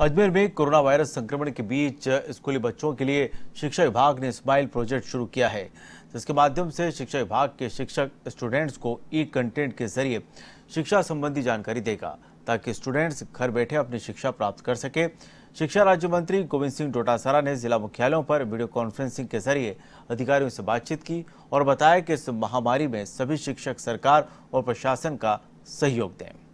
अजमेर में corona virus संक्रमण के बीच स्कूली बच्चों के लिए शिक्षा विभाग ने स्माइल प्रोजेक्ट शुरू किया है जिसके माध्यम से शिक्षा विभाग के शिक्षक स्टूडेंट्स को ई कंटेंट के जरिए शिक्षा संबंधी जानकारी देगा ताकि स्टूडेंट्स घर बैठे अपनी शिक्षा प्राप्त कर सके शिक्षा राज्य मंत्री गोविंद सिंह डोटासरा ने जिला मुख्यालयों पर वीडियो कॉन्फ्रेंसिंग के जरिए अधिकारियों से बातचीत की और बताया कि इस महामारी में सभी शिक्षक सरकार और प्रशासन का सहयोग दें